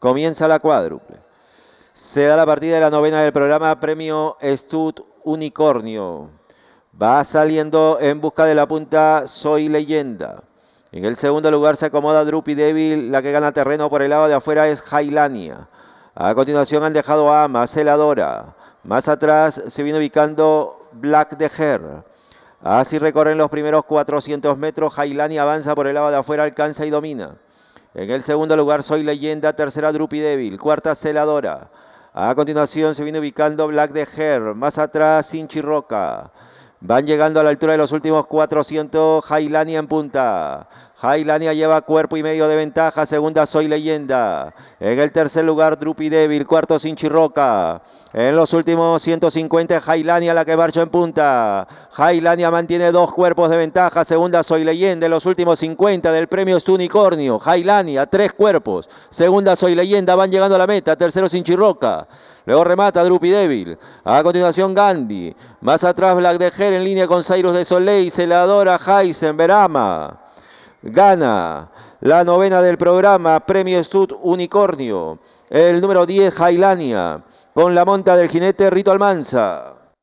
Comienza la cuádruple. Se da la partida de la novena del programa Premio Stud Unicornio. Va saliendo en busca de la punta Soy Leyenda. En el segundo lugar se acomoda Drupi Devil. La que gana terreno por el lado de afuera es Hailania. A continuación han dejado a Maceladora. Más atrás se viene ubicando Black de Hair. Así recorren los primeros 400 metros. Hailania avanza por el lado de afuera, alcanza y domina. En el segundo lugar, Soy Leyenda. Tercera, Drupi Devil. Cuarta, Celadora. A continuación se viene ubicando Black de Hair. Más atrás, Sinchi Roca. Van llegando a la altura de los últimos 400. Jailani en punta. Jailania lleva cuerpo y medio de ventaja. Segunda, Soy Leyenda. En el tercer lugar, Drupi Débil. Cuarto, Sinchirroca. En los últimos 150, Jailania la que marcha en punta. Jailania mantiene dos cuerpos de ventaja. Segunda, Soy Leyenda. En los últimos 50 del premio es Unicornio. Jailania, tres cuerpos. Segunda, Soy Leyenda. Van llegando a la meta. Tercero, Sinchirroca. Luego remata Drupi Débil. A continuación, Gandhi. Más atrás, Black de en línea con Cyrus de Soleil. Se la adora Verama gana. La novena del programa, Premio Stud Unicornio. El número 10, Jailania, con la monta del jinete Rito Almanza.